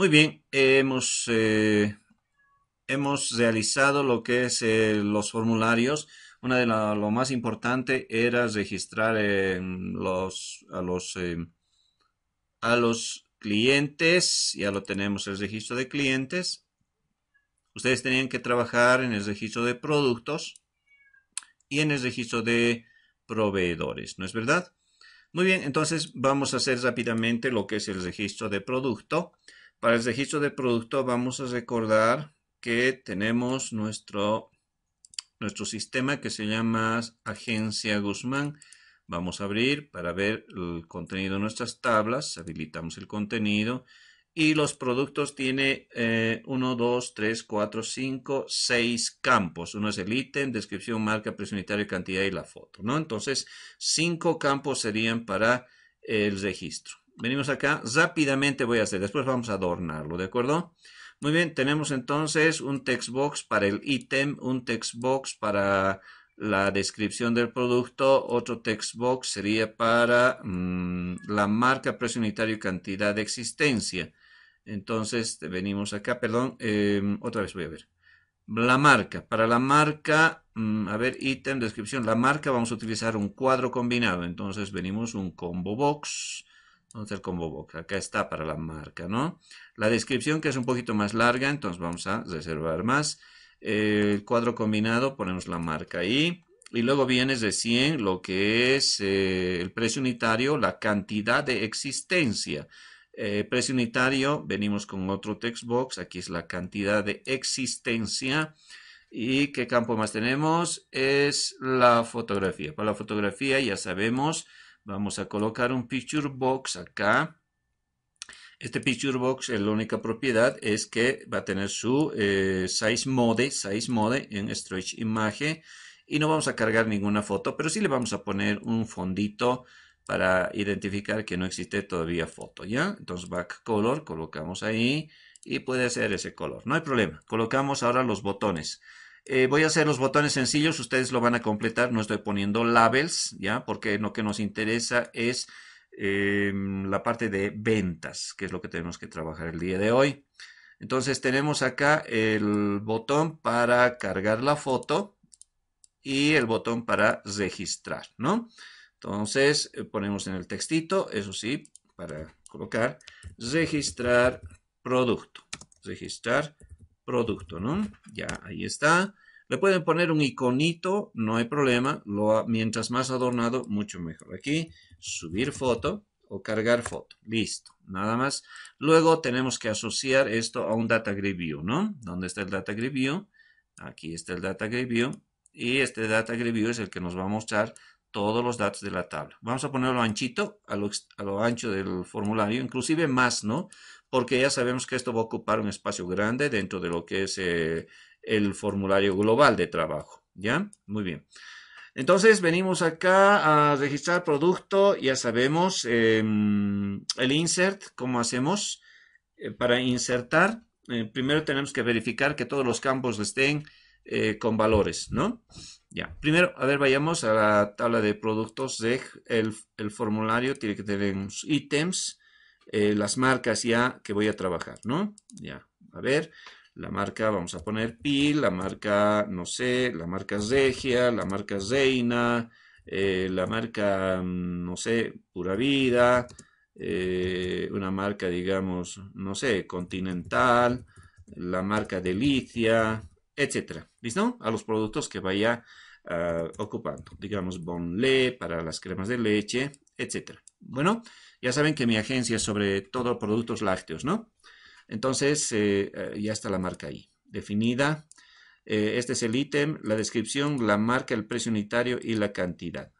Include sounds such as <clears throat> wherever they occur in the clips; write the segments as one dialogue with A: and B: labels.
A: Muy bien, hemos, eh, hemos, realizado lo que es eh, los formularios. Una de lo más importante era registrar eh, a, los, a los clientes. Ya lo tenemos el registro de clientes. Ustedes tenían que trabajar en el registro de productos y en el registro de proveedores, ¿no es verdad? Muy bien, entonces vamos a hacer rápidamente lo que es el registro de producto. Para el registro de producto vamos a recordar que tenemos nuestro, nuestro sistema que se llama Agencia Guzmán. Vamos a abrir para ver el contenido de nuestras tablas. Habilitamos el contenido. Y los productos tiene 1, 2, 3, 4, 5, 6 campos. Uno es el ítem, descripción, marca, precio unitario, cantidad y la foto. ¿no? Entonces, cinco campos serían para el registro. Venimos acá, rápidamente voy a hacer, después vamos a adornarlo, ¿de acuerdo? Muy bien, tenemos entonces un text box para el ítem, un text box para la descripción del producto, otro text box sería para mm, la marca, precio unitario y cantidad de existencia. Entonces, venimos acá, perdón, em, otra vez voy a ver. La marca, para la marca, mm, a ver, ítem, descripción, la marca vamos a utilizar un cuadro combinado, entonces venimos un combo box, Vamos a hacer combo box. Acá está para la marca, ¿no? La descripción que es un poquito más larga, entonces vamos a reservar más. El cuadro combinado, ponemos la marca ahí. Y luego viene recién lo que es eh, el precio unitario, la cantidad de existencia. Eh, precio unitario, venimos con otro text box. Aquí es la cantidad de existencia. ¿Y qué campo más tenemos? Es la fotografía. Para la fotografía ya sabemos Vamos a colocar un picture box acá. Este picture box, eh, la única propiedad es que va a tener su eh, size mode, size mode en stretch image y no vamos a cargar ninguna foto, pero sí le vamos a poner un fondito para identificar que no existe todavía foto, ¿ya? Entonces back color colocamos ahí y puede ser ese color, no hay problema. Colocamos ahora los botones. Eh, voy a hacer los botones sencillos, ustedes lo van a completar, no estoy poniendo labels, ¿ya? Porque lo que nos interesa es em, la parte de ventas, que es lo que tenemos que trabajar el día de hoy. Entonces tenemos acá el botón para cargar la foto y el botón para registrar, ¿no? Entonces eh, ponemos en el textito, eso sí, para colocar, registrar producto, registrar producto, ¿no? Ya, ahí está. Le pueden poner un iconito, no hay problema. Lo, mientras más adornado, mucho mejor. Aquí, subir foto o cargar foto. Listo, nada más. Luego tenemos que asociar esto a un data grid view, ¿no? ¿Dónde está el data grid view? Aquí está el data grid view. Y este data grid view es el que nos va a mostrar todos los datos de la tabla. Vamos a ponerlo anchito, a lo, a lo ancho del formulario, inclusive más, ¿no? porque ya sabemos que esto va a ocupar un espacio grande dentro de lo que es eh, el formulario global de trabajo. ¿Ya? Muy bien. Entonces venimos acá a registrar producto, ya sabemos em, el insert, cómo hacemos eh, para insertar. Eh, primero tenemos que verificar que todos los campos estén con valores, ¿no? Ya, primero, a ver, vayamos a la tabla de productos de el, formulario, tiene que tener unos ítems eh, las marcas ya que voy a trabajar, ¿no? Ya, a ver, la marca, vamos a poner PIL, la marca, no sé, la marca Regia, la marca Reina, eh, la marca, mm, no sé, Pura Vida, eh, una marca, digamos, no sé, Continental, la marca Delicia, etcétera, ¿listo? A los productos que vaya ah, ocupando, digamos, Bonlé para las cremas de leche, etcétera. Bueno, ya saben que mi agencia es sobre todo productos lácteos, ¿no? Entonces, eh, eh, ya está la marca ahí, definida. Eh, este es el ítem, la descripción, la marca, el precio unitario y la cantidad.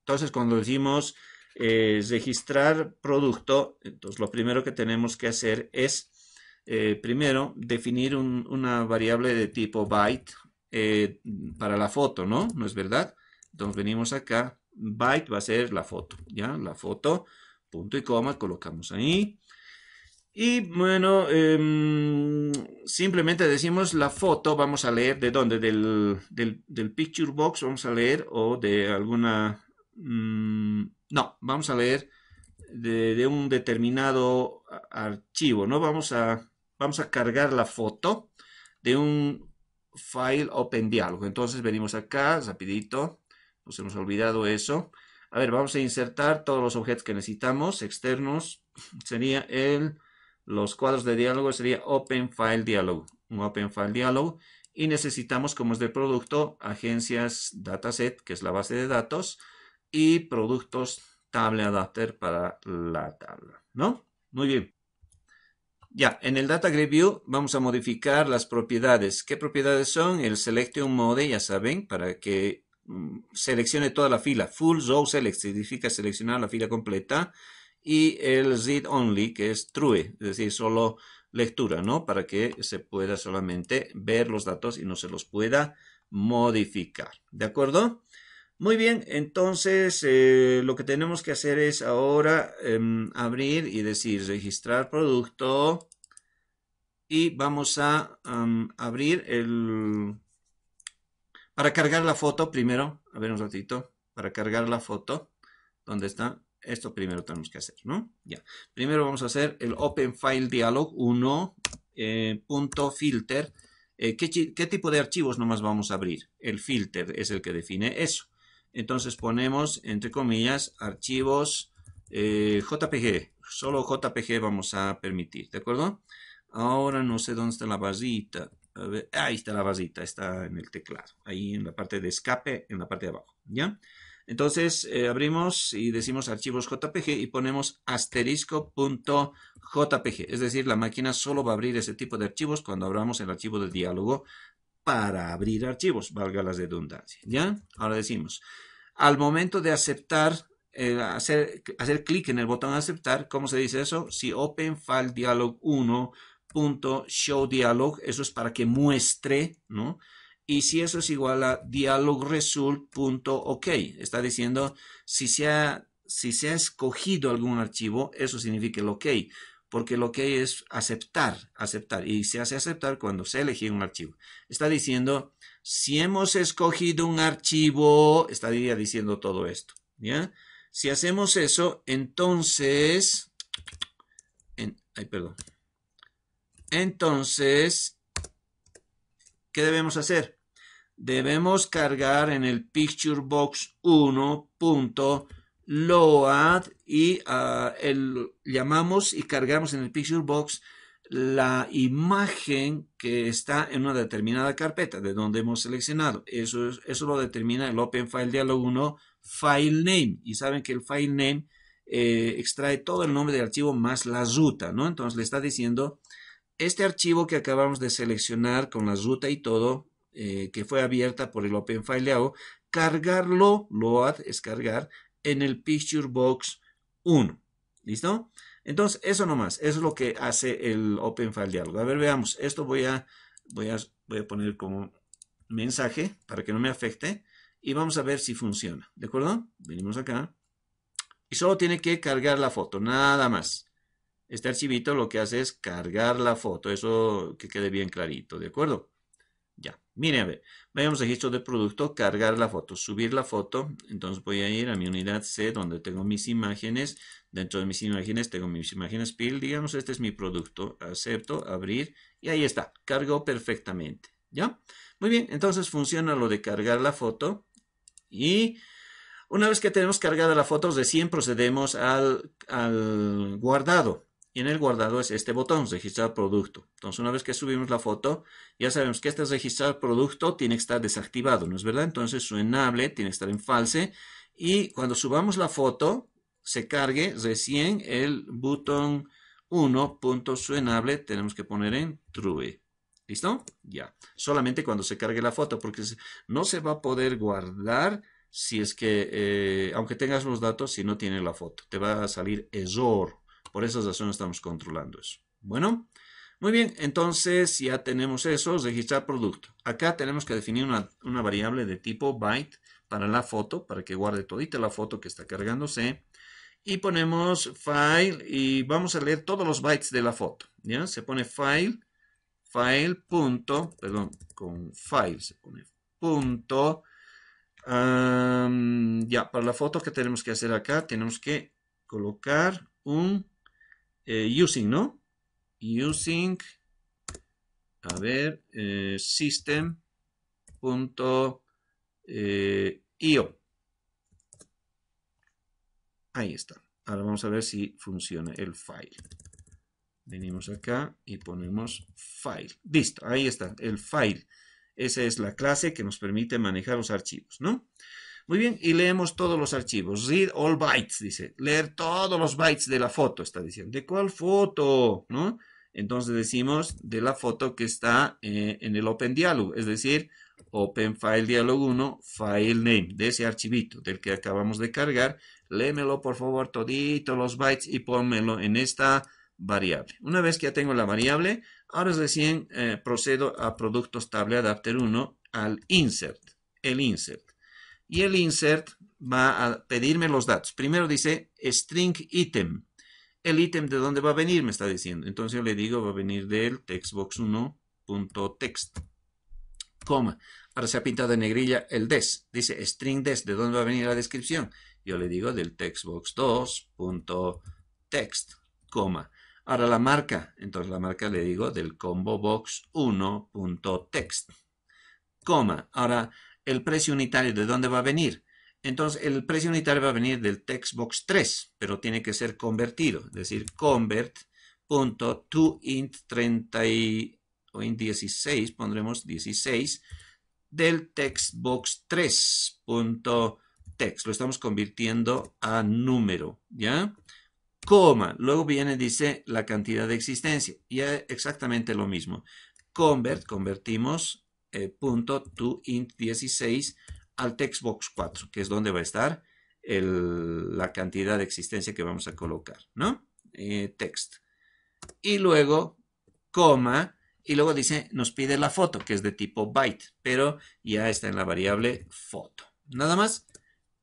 A: Entonces, cuando decimos registrar producto, entonces lo primero que tenemos que hacer es, primero, definir una variable de tipo byte para la foto, ¿no? ¿No es verdad? Entonces, venimos acá, byte va a ser la foto, ¿ya? La foto, punto y coma, colocamos ahí. Y bueno, em, simplemente decimos la foto, vamos a leer de dónde, del, picture box, vamos a leer, o de alguna... Mm, no, vamos a leer de, un determinado archivo, ¿no? Vamos a, vamos a cargar la foto de un file open dialog. Entonces venimos acá, rapidito, pues hemos olvidado eso. A ver, vamos a insertar todos los objetos que necesitamos, externos. Sería el, los cuadros de diálogo, sería Open File Dialog. Un Open File Dialog. Y necesitamos, como es de producto, agencias dataset, que es la base de datos, y productos table adapter para la tabla, ¿no? Muy bien. Ya, en el Data Grid View vamos a modificar las propiedades. ¿Qué propiedades son? El Selection Mode, ya saben, para que seleccione toda la fila. Full row select significa seleccionar la fila completa. Y el read only, que es true, es decir, solo lectura, ¿no? Para que se pueda solamente ver los datos y no se los pueda modificar. ¿De acuerdo? Muy bien, entonces eh, lo que tenemos que hacer es ahora em, abrir y decir registrar producto y vamos a em, abrir el para cargar la foto primero, a ver un ratito, para cargar la foto, ¿dónde está? Esto primero tenemos que hacer, ¿no? Ya. Primero vamos a hacer el Open File Dialog 1. Eh, filter. Eh, ¿qué, tipo de archivos nomás vamos a abrir? El filter es el que define eso. Entonces ponemos, entre comillas, archivos eh, JPG. Solo JPG vamos a permitir, ¿de acuerdo? Ahora no sé dónde está la basita ahí está la vasita, está en el teclado, ahí en la parte de escape, en la parte de abajo, ¿ya? Entonces eh, abrimos y decimos archivos JPG y ponemos asterisco.jpg, es decir, la máquina solo va a abrir ese tipo de archivos cuando abramos el archivo de diálogo para abrir archivos, valga la redundancia, ¿ya? Ahora decimos, al momento de aceptar, eh, hacer, hacer clic en el botón aceptar, ¿cómo se dice eso? Si Open File Dialog 1 punto dialog, eso es para que muestre, ¿no? Y si eso es igual a dialogResult.ok está diciendo si se ha, si se ha escogido algún archivo, eso significa el ok, porque lo que es aceptar, aceptar, y se hace aceptar cuando se elige un archivo. Está diciendo, si hemos escogido un archivo, estaría diciendo todo esto, ¿ya? Si hacemos eso, entonces, en, ay, perdón, entonces, ¿qué debemos hacer? Debemos cargar en el picturebox box 1.load y ah, llamamos y cargamos en el PictureBox la imagen que está en una determinada carpeta de donde hemos seleccionado. Eso, eso lo determina el Open File Dialog 1 File Name. Y saben que el File Name eh, extrae todo el nombre del archivo más la ruta, ¿no? Entonces le está diciendo este archivo que acabamos de seleccionar con la ruta y todo, eh, que fue abierta por el Open File Dialog, cargarlo, load es cargar, en el Picture Box 1. ¿Listo? Entonces, eso nomás, eso es lo que hace el Open File Dialog. A ver, veamos, esto voy a, voy, a, voy a poner como mensaje para que no me afecte y vamos a ver si funciona, ¿de acuerdo? Venimos acá y solo tiene que cargar la foto, nada más. Este archivito lo que hace es cargar la foto, eso que quede bien clarito, ¿de acuerdo? Ya, miren a ver, vayamos a registro de producto, cargar la foto, subir la foto, entonces voy a ir a mi unidad C donde tengo mis imágenes, dentro de mis imágenes tengo mis imágenes PIL, digamos este es mi producto, acepto, abrir y ahí está, cargó perfectamente, ¿ya? Muy bien, entonces funciona lo de cargar la foto y... Una vez que tenemos cargada la foto, recién procedemos al guardado y en el guardado es este botón, registrar producto. Entonces, una vez que subimos la foto, ya sabemos que este registrar producto tiene que estar desactivado, ¿no es verdad? Entonces, suenable, tiene que estar en false y cuando subamos la foto, se cargue recién el botón 1.suenable, tenemos que poner en true. ¿Listo? Ya. Solamente cuando se cargue la foto, porque no se va a poder guardar si es que, eh, aunque tengas los datos, si no tiene la foto. Te va a salir error, por esas razones estamos controlando eso. Bueno, muy bien, entonces ya tenemos eso, registrar producto. Acá tenemos que definir una, variable de tipo byte para la foto, para que guarde todita la foto que está cargándose. Y ponemos file y vamos a leer todos los bytes de la foto. ¿ya? Se pone file, file punto, perdón, con file se pone punto. ya, para la foto que tenemos que hacer acá, tenemos que colocar un eh, using, ¿no? Using, a ver, eh, system.io. Eh, ahí está. Ahora vamos a ver si funciona el file. Venimos acá y ponemos file. Listo, ahí está, el file. Esa es la clase que nos permite manejar los archivos, ¿no? Muy bien, y leemos todos los archivos. Read all bytes, dice. Leer todos los bytes de la foto, está diciendo. ¿De cuál foto? ¿No? Entonces decimos de la foto que está eh, en el Open Dialog, es decir, Open File Dialog 1, File Name, de ese archivito del que acabamos de cargar. Léemelo, por favor, todito los bytes y pónmelo en esta variable. Una vez que ya tengo la variable, ahora recién eh, procedo a productos table adapter 1 al insert, el insert y el insert va a pedirme los datos. Primero dice string item. El ítem de dónde va a venir me está diciendo. Entonces yo le digo va a venir del textbox1.text. Coma. Ahora se ha pintado en negrilla el des. Dice string des. ¿De dónde va a venir la descripción? Yo le digo del textbox2.text. Coma. Ahora la marca. Entonces la marca le digo del combo box 1.text. Coma. Ahora el precio unitario de dónde va a venir. Entonces, el precio unitario va a venir del textbox 3, pero tiene que ser convertido, es decir, convert.toint 30 o int 16, pondremos 16 del textbox 3.text. Lo estamos convirtiendo a número, ¿ya? Coma, luego viene, dice, la cantidad de existencia. Y es exactamente lo mismo. Convert, convertimos toint eh, punto int 16 al textbox 4, que es donde va a estar la cantidad de existencia que vamos a colocar, ¿no? Eh, text. Y luego, coma, y luego dice, nos pide la foto, que es de tipo byte, pero ya está en la variable foto. Nada más.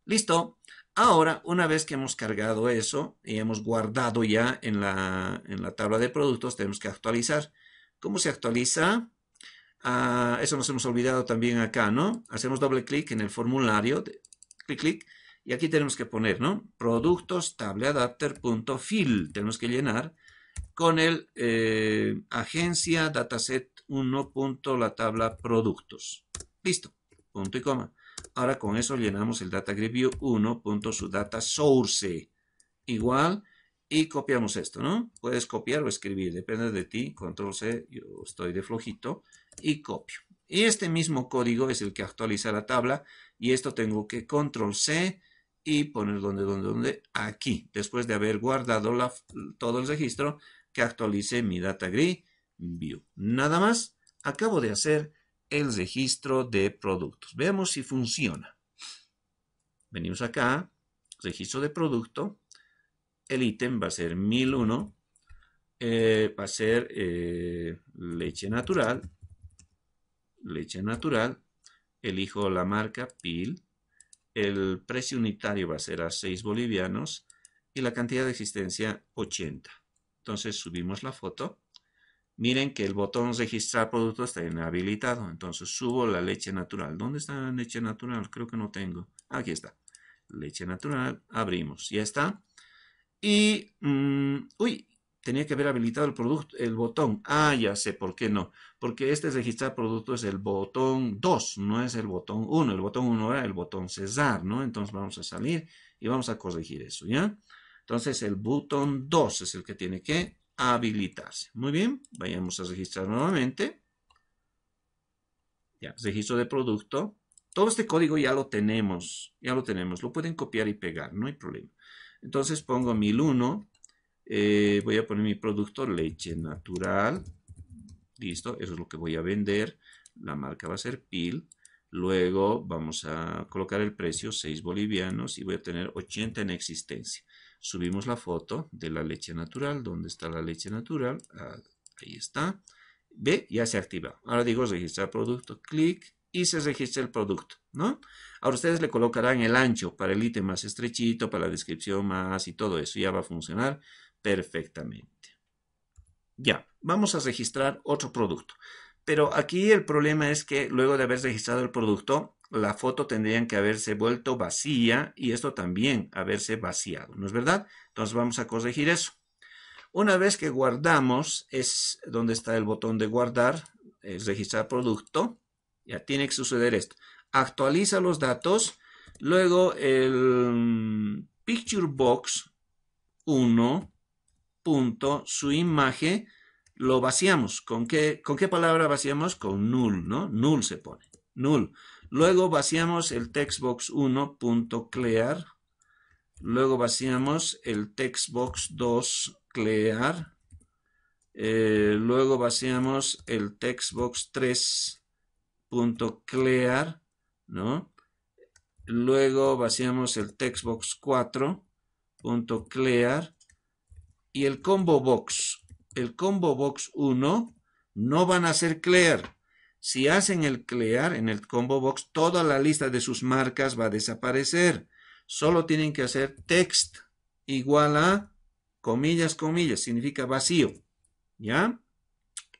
A: Listo. Ahora, una vez que hemos cargado eso y hemos guardado ya en la, en la tabla de productos, tenemos que actualizar. ¿Cómo se actualiza? Ah, eso nos hemos olvidado también acá, ¿no? Hacemos doble clic en el formulario, clic, clic, y aquí tenemos que poner, ¿no? Productos fill Tenemos que llenar con el eh, agencia dataset 1. tabla productos. Listo. Punto y coma. Ahora con eso llenamos el data grid view source. Igual. Y copiamos esto, ¿no? Puedes copiar o escribir, depende de ti. Control C, yo estoy de flojito y copio. y Este mismo código es el que actualiza la tabla y esto tengo que control C y poner donde, donde, donde, aquí, después de haber guardado la, todo el registro que actualice mi data grid view. Nada más, acabo de hacer el registro de productos. Veamos si funciona. Venimos acá, registro de producto, el ítem va a ser 1001, eh, va a ser eh, leche natural, leche natural, elijo la marca PIL, el precio unitario va a ser a 6 bolivianos y la cantidad de existencia 80. Entonces subimos la foto. Miren que el botón registrar producto está inhabilitado, entonces subo la leche natural. ¿Dónde está la leche natural? Creo que no tengo. Aquí está. Leche natural, abrimos, ya está. Y, mm, uy, tenía que haber habilitado el producto, el botón. Ah, ya sé por qué no. Porque este registrar producto es el botón 2, no es el botón 1. El botón 1 era el botón cesar, ¿no? Entonces vamos a salir y vamos a corregir eso, ¿ya? Entonces el botón 2 es el que tiene que habilitarse. Muy bien, vayamos a registrar nuevamente. Ya, registro de producto. Todo este código ya lo tenemos, ya lo tenemos. Lo pueden copiar y pegar, no hay problema. Entonces pongo 1001 eh, voy a poner mi producto leche natural. Listo, eso es lo que voy a vender. La marca va a ser PIL. Luego vamos a colocar el precio 6 bolivianos y voy a tener 80 en existencia. Subimos la foto de la leche natural. donde está la leche natural? Ah, ahí está. Ve, ya se activa. Ahora digo registrar producto, clic y se registra el producto, ¿no? Ahora ustedes le colocarán el ancho para el ítem más estrechito, para la descripción más y todo eso ya va a funcionar perfectamente. Ya, vamos a registrar otro producto. Pero aquí el problema es que luego de haber registrado el producto, la foto tendría que haberse vuelto vacía y esto también haberse vaciado, ¿no es verdad? Entonces vamos a corregir eso. Una vez que guardamos, es donde está el botón de guardar, es registrar producto, ya tiene que suceder esto. Actualiza los datos, luego el Picture Box 1 punto su imagen lo vaciamos. ¿Con qué, ¿Con qué palabra vaciamos? Con null, ¿no? Null se pone, null. Luego vaciamos el textbox1.clear. Luego vaciamos el textbox2 clear. luego vaciamos el textbox3.clear, eh, ¿no? Luego vaciamos el textbox4.clear y el combo box, el combo box 1, no van a hacer clear. Si hacen el clear en el combo box, toda la lista de sus marcas va a desaparecer. Solo tienen que hacer text igual a comillas, comillas, significa vacío. ¿Ya?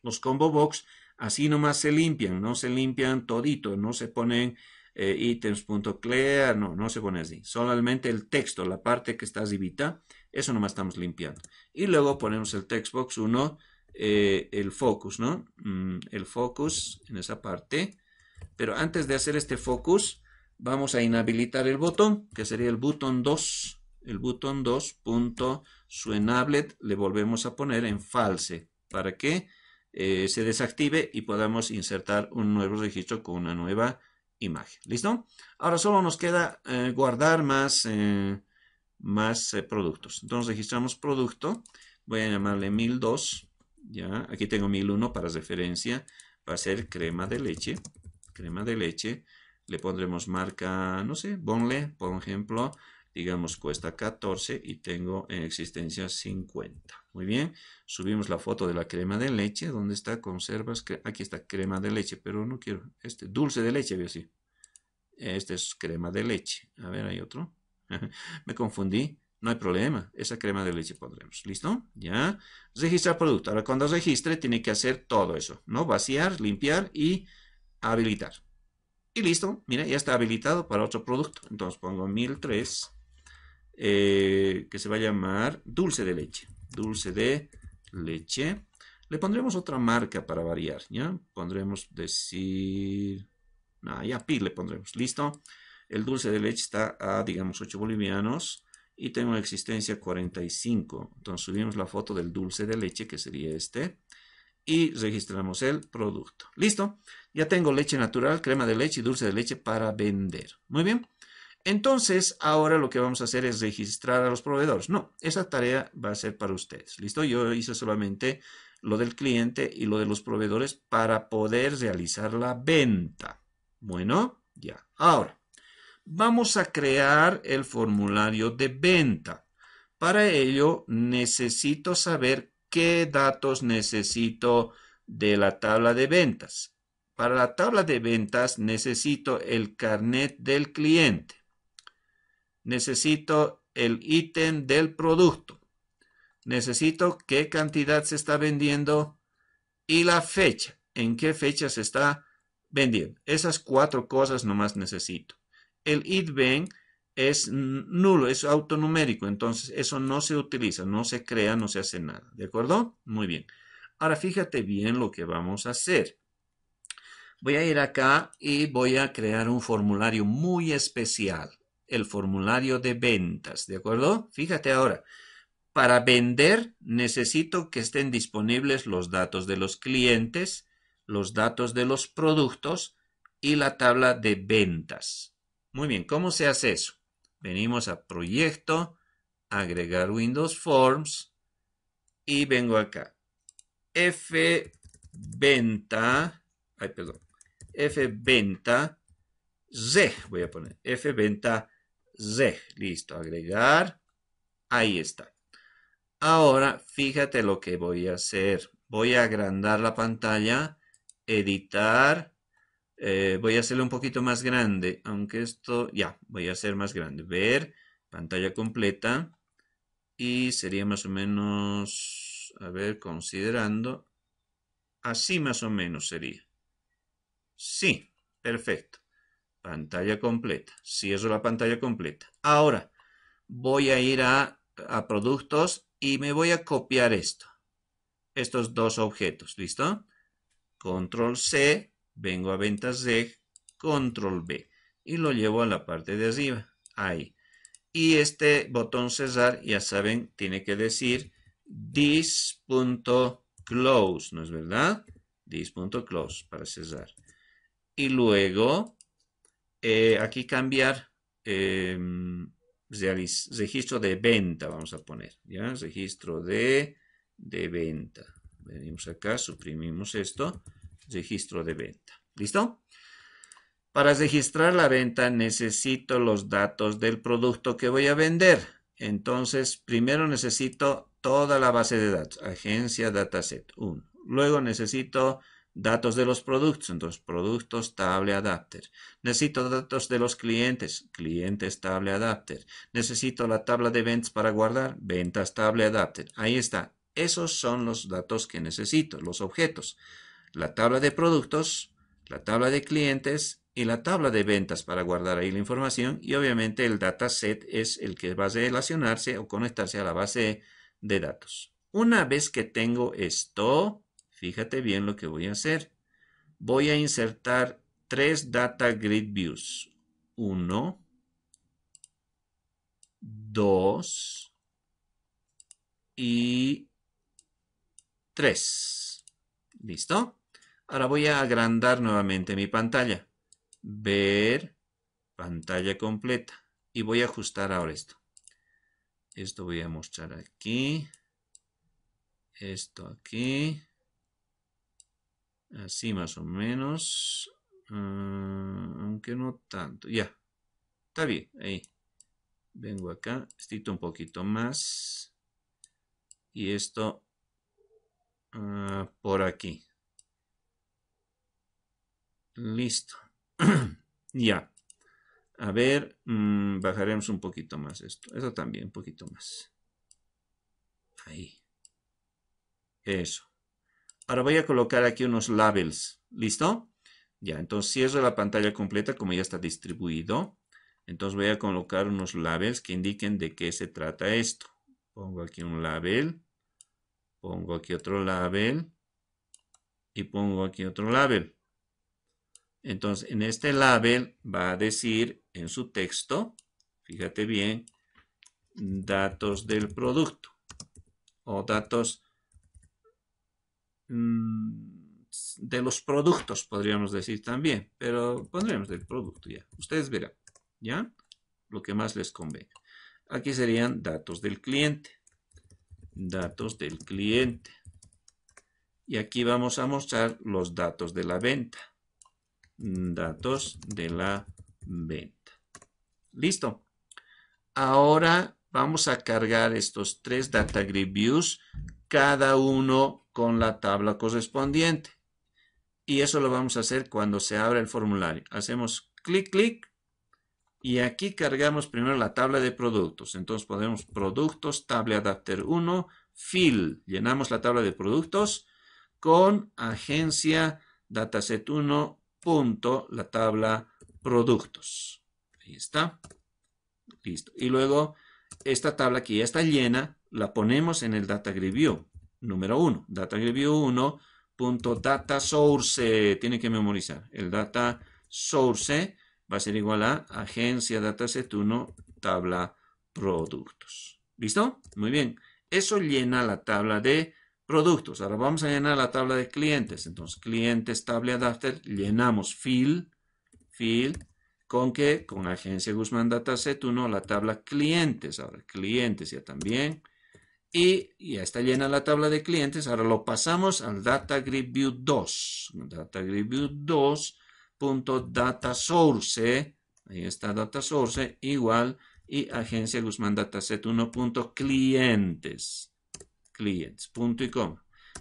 A: Los combo box así nomás se limpian, no se limpian todito, no se ponen eh, ítems.clear. no, no se pone así. Solamente el texto, la parte que está arribita, eso nomás estamos limpiando. Y luego ponemos el textbox 1, eh, el focus, ¿no? Mm, el focus en esa parte. Pero antes de hacer este focus, vamos a inhabilitar el botón, que sería el botón 2. El botón 2. le volvemos a poner en false para que eh, se desactive y podamos insertar un nuevo registro con una nueva imagen. ¿Listo? Ahora solo nos queda eh, guardar más más eh, productos. Entonces registramos producto, voy a llamarle 1002, ya, aquí tengo 1001 para referencia, va a ser crema de leche, crema de leche, le pondremos marca, no sé, Bonle, por ejemplo, digamos cuesta 14 y tengo en existencia 50. Muy bien, subimos la foto de la crema de leche, dónde está? Conservas, aquí está crema de leche, pero no quiero, este, dulce de leche, veo así. Este es crema de leche, a ver, hay otro, <laughs> Me confundí. No hay problema. Esa crema de leche pondremos. ¿Listo? Ya. Registrar producto. Ahora, cuando registre, tiene que hacer todo eso, ¿no? Vaciar, limpiar y habilitar. Y listo. Mira, ya está habilitado para otro producto. Entonces pongo 1003, eh, que se va a llamar dulce de leche. Dulce de leche. Le pondremos otra marca para variar, ¿ya? Pondremos decir... No, ya Pi le pondremos. ¿Listo? El dulce de leche está a, digamos, 8 bolivianos y tengo una existencia 45. Entonces subimos la foto del dulce de leche, que sería este, y registramos el producto. ¿Listo? Ya tengo leche natural, crema de leche y dulce de leche para vender. Muy bien. Entonces, ahora lo que vamos a hacer es registrar a los proveedores. No, esa tarea va a ser para ustedes. ¿Listo? Yo hice solamente lo del cliente y lo de los proveedores para poder realizar la venta. Bueno, ya. Ahora, vamos a crear el formulario de venta. Para ello necesito saber qué datos necesito de la tabla de ventas. Para la tabla de ventas necesito el carnet del cliente. Necesito el ítem del producto. Necesito qué cantidad se está vendiendo y la fecha, en qué fecha se está vendiendo. Esas cuatro cosas nomás necesito el idben es nulo, es autonumérico, entonces eso no se utiliza, no se crea, no se hace nada, ¿de acuerdo? Muy bien. Ahora fíjate bien lo que vamos a hacer. Voy a ir acá y voy a crear un formulario muy especial, el formulario de ventas, ¿de acuerdo? Fíjate ahora, para vender necesito que estén disponibles los datos de los clientes, los datos de los productos y la tabla de ventas. Muy bien, ¿cómo se hace eso? Venimos a Proyecto, Agregar Windows Forms y vengo acá. F venta, ay, perdón, F venta Z, voy a poner F venta Z, listo, agregar, ahí está. Ahora, fíjate lo que voy a hacer. Voy a agrandar la pantalla, editar, eh, voy a hacerlo un poquito más grande, aunque esto, ya, voy a hacer más grande. Ver, pantalla completa, y sería más o menos, a ver, considerando, así más o menos sería. Sí, perfecto. Pantalla completa. Sí, eso es la pantalla completa. Ahora, voy a ir a, a productos y me voy a copiar esto. Estos dos objetos, ¿listo? Control C, vengo a ventas de control B y lo llevo a la parte de arriba, ahí. Y este botón cesar ya saben, tiene que decir this.close, ¿no es verdad? This.close para cesar Y luego, eh, aquí cambiar em, registro de venta, vamos a poner, ¿ya? Registro de, de venta. Venimos acá, suprimimos esto registro de venta. ¿Listo? Para registrar la venta necesito los datos del producto que voy a vender. Entonces, primero necesito toda la base de datos, agencia dataset 1. Luego necesito datos de los productos, entonces productos table adapter. Necesito datos de los clientes, clientes table adapter. Necesito la tabla de ventas para guardar, ventas table adapter. Ahí está. Esos son los datos que necesito, los objetos la tabla de productos, la tabla de clientes y la tabla de ventas para guardar ahí la información y obviamente el dataset es el que va a relacionarse o conectarse a la base de datos. Una vez que tengo esto, fíjate bien lo que voy a hacer. Voy a insertar tres data grid views. Uno, dos y tres. ¿Listo? Ahora voy a agrandar nuevamente mi pantalla. Ver pantalla completa. Y voy a ajustar ahora esto. Esto voy a mostrar aquí. Esto aquí. Así más o menos. Ah, aunque no tanto. Ya. Está bien. Ahí. Vengo acá. Estito un poquito más. Y esto ah, por aquí. Listo. <clears throat> ya. A ver, mm, bajaremos un poquito más esto. Eso también, un poquito más. Ahí. Eso. Ahora voy a colocar aquí unos labels. ¿Listo? Ya, entonces cierro la pantalla completa como ya está distribuido. Entonces voy a colocar unos labels que indiquen de qué se trata esto. Pongo aquí un label. Pongo aquí otro label. Y pongo aquí otro label. Entonces, en este label va a decir en su texto, fíjate bien, datos del producto o datos mm, de los productos, podríamos decir también, pero pondremos del producto ya. Ustedes verán, ¿ya? Lo que más les convenga. Aquí serían datos del cliente. Datos del cliente. Y aquí vamos a mostrar los datos de la venta datos de la venta. Listo. Ahora vamos a cargar estos tres data grid views, cada uno con la tabla correspondiente. Y eso lo vamos a hacer cuando se abra el formulario. Hacemos clic, clic. Y aquí cargamos primero la tabla de productos. Entonces ponemos productos, table adapter 1, fill. Llenamos la tabla de productos con agencia dataset 1 punto la tabla productos. Ahí está. Listo. Y luego esta tabla que ya está llena la ponemos en el data número 1. Data 1.dataSource. 1 punto data source. Tiene que memorizar. El data source va a ser igual a agencia set 1 tabla productos. ¿Listo? Muy bien. Eso llena la tabla de Productos. Ahora vamos a llenar la tabla de clientes. Entonces, clientes, table adapter, llenamos fill, fill, ¿con que, Con agencia Guzmán Dataset 1, la tabla clientes. Ahora, clientes ya también. Y ya está llena la tabla de clientes. Ahora lo pasamos al Data Grid View 2. Data Grid View 2. data source. Ahí está data source igual y agencia Guzmán Dataset 1. clientes clients, punto y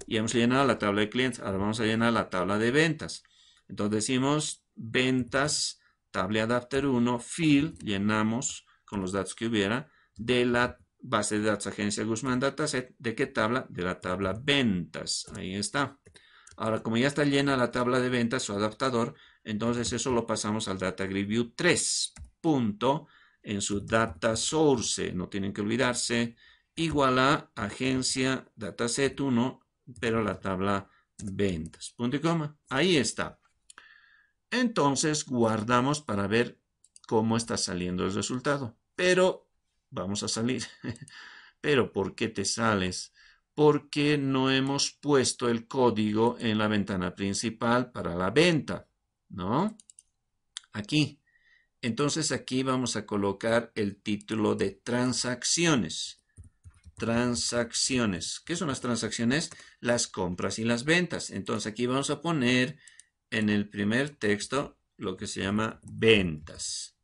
A: Y hemos llenado la tabla de clientes, ahora vamos a llenar la tabla de ventas. Entonces decimos ventas, tabla adapter 1, field, llenamos con los datos que hubiera de la base de datos agencia Guzmán Dataset. ¿De qué tabla? De la tabla ventas. Ahí está. Ahora, como ya está llena la tabla de ventas, su adaptador, entonces eso lo pasamos al Data Grid View 3. Punto en su data source. No tienen que olvidarse igual a agencia dataset 1, pero la tabla ventas. Punto y coma. Ahí está. Entonces guardamos para ver cómo está saliendo el resultado. Pero vamos a salir. <laughs> pero ¿por qué te sales? Porque no hemos puesto el código en la ventana principal para la venta. ¿No? Aquí. Entonces aquí vamos a colocar el título de transacciones transacciones. ¿Qué son las transacciones? Las compras y las ventas. Entonces aquí vamos a poner en el primer texto lo que se llama ventas.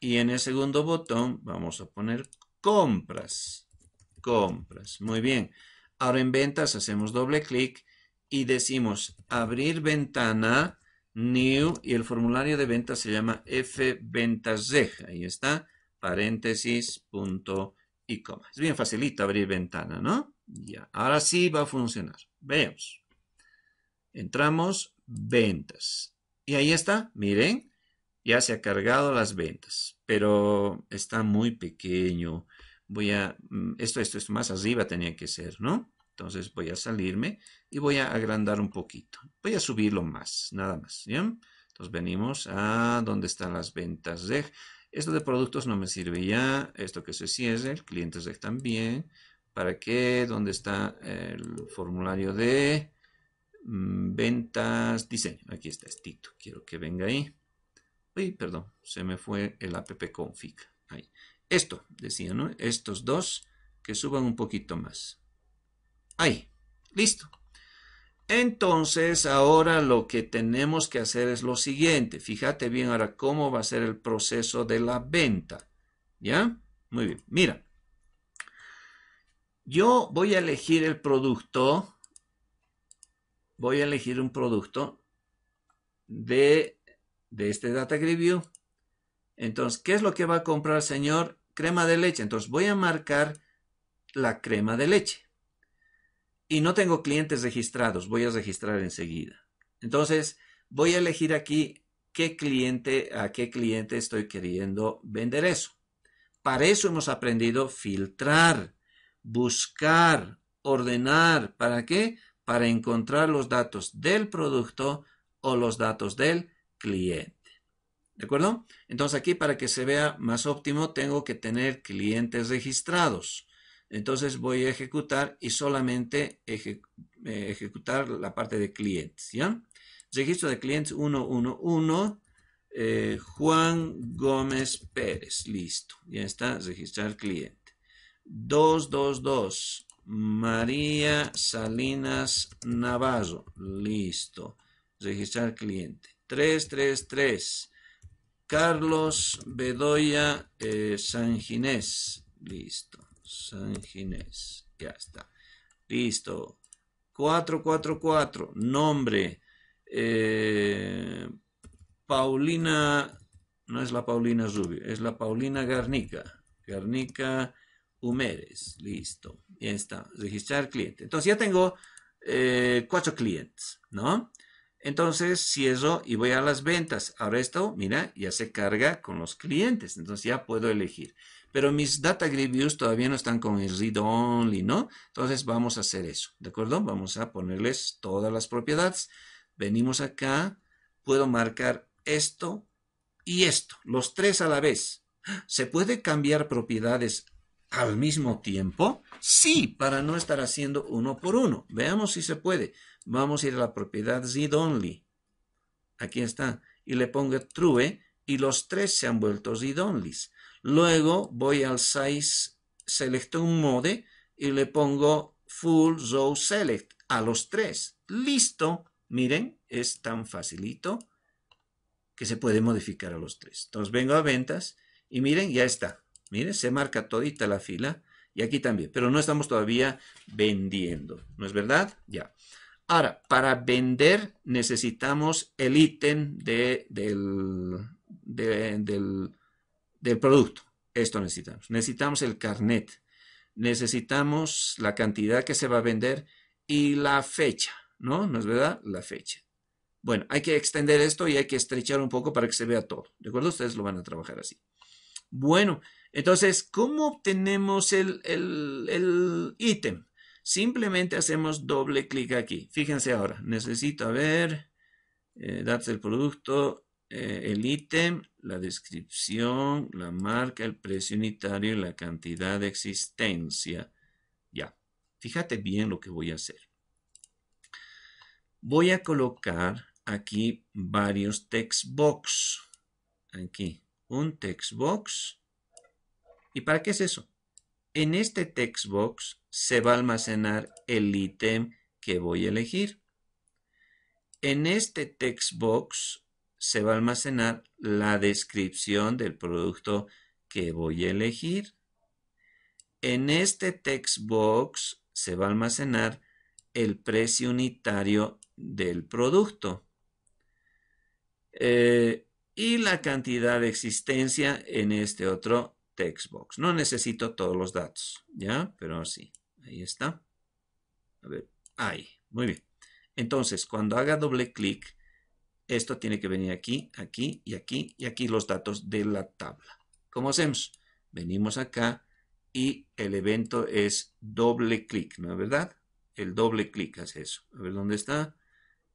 A: Y en el segundo botón vamos a poner compras. Compras. Muy bien. Ahora en ventas hacemos doble clic y decimos abrir ventana, new, y el formulario de ventas se llama fventasreg. Ahí está, paréntesis, punto, y coma. Es bien facilito abrir ventana, ¿no? Ya, ahora sí va a funcionar. Veamos. Entramos, ventas. Y ahí está, miren, ya se ha cargado las ventas, pero está muy pequeño. Voy a, mm, esto, esto, esto más arriba tenía que ser, ¿no? Entonces voy a salirme y voy a agrandar un poquito. Voy a subirlo más, nada más, ¿bien? Entonces venimos a donde están las ventas de... Esto de productos no me sirve ya, esto que se cierre, cliente es también. ¿Para qué? ¿Dónde está el formulario de mm, ventas diseño? Aquí está, estito quiero que venga ahí. Uy, perdón, se me fue el app config. Ahí. Esto, decía, ¿no? Estos dos que suban un poquito más. Ahí, listo. Entonces, ahora lo que tenemos que hacer es lo siguiente. Fíjate bien ahora cómo va a ser el proceso de la venta. ¿Ya? Muy bien. Mira. Yo voy a elegir el producto. Voy a elegir un producto de, este Data Entonces, ¿qué es lo que va a comprar, el señor? Crema de leche. Entonces, voy a marcar la crema de leche y no tengo clientes registrados, voy a registrar enseguida. Entonces, voy a elegir aquí qué cliente, a qué cliente estoy queriendo vender eso. Para eso hemos aprendido filtrar, buscar, ordenar. ¿Para qué? Para encontrar los datos del producto o los datos del cliente. ¿De acuerdo? Entonces aquí para que se vea más óptimo tengo que tener clientes registrados. Entonces voy a ejecutar y solamente eh, ejecutar la parte de clientes. ¿ya? Registro de clientes 111, eh, Juan Gómez Pérez. Listo, ya está, registrar cliente. 222, María Salinas Navarro. Listo, registrar cliente. 333, Carlos Bedoya eh, San Sanginés. Listo. San Ginés. Ya está. Listo. 444. Nombre. Eh, Paulina. No es la Paulina Rubio. Es la Paulina Garnica. Garnica Humeres. Listo. Ya está. Registrar cliente. Entonces ya tengo eh, cuatro clientes. ¿No? Entonces cierro y voy a las ventas. Ahora esto, mira, ya se carga con los clientes. Entonces ya puedo elegir pero mis data grid todavía no están con el read only, ¿no? Entonces vamos a hacer eso, ¿de acuerdo? Vamos a ponerles todas las propiedades. Venimos acá, puedo marcar esto y esto, los tres a la vez. ¿Se puede cambiar propiedades al mismo tiempo? Sí, para no estar haciendo uno por uno. Veamos si se puede. Vamos a ir a la propiedad read only. Aquí está. Y le pongo true ¿eh? y los tres se han vuelto read onlys. Luego voy al size un mode y le pongo full row select a los tres. Listo. Miren, es tan facilito que se puede modificar a los tres. Entonces vengo a ventas y miren, ya está. Miren, se marca todita la fila y aquí también. Pero no estamos todavía vendiendo, ¿no es verdad? Ya. Ahora, para vender necesitamos el ítem de, del, de, del del producto. Esto necesitamos. Necesitamos el carnet. Necesitamos la cantidad que se va a vender y la fecha, ¿no? ¿No es verdad? La fecha. Bueno, hay que extender esto y hay que estrechar un poco para que se vea todo. ¿De acuerdo? Ustedes lo van a trabajar así. Bueno, entonces, ¿cómo obtenemos el, el, ítem? Simplemente hacemos doble clic aquí. Fíjense ahora. Necesito, ver, eh, datos del producto, eh, el ítem, la descripción, la marca, el precio unitario y la cantidad de existencia. Ya, fíjate bien lo que voy a hacer. Voy a colocar aquí varios text textbox. Aquí, un text box ¿Y para qué es eso? En este text box se va a almacenar el ítem que voy a elegir. En este text box se va a almacenar la descripción del producto que voy a elegir. En este text box se va a almacenar el precio unitario del producto eh, y la cantidad de existencia en este otro text box. No necesito todos los datos, ¿ya? Pero sí, ahí está. A ver, ahí, muy bien. Entonces, cuando haga doble clic, esto tiene que venir aquí, aquí y aquí y aquí los datos de la tabla. ¿Cómo hacemos? Venimos acá y el evento es doble clic, ¿no es verdad? El doble clic hace eso. A ver dónde está.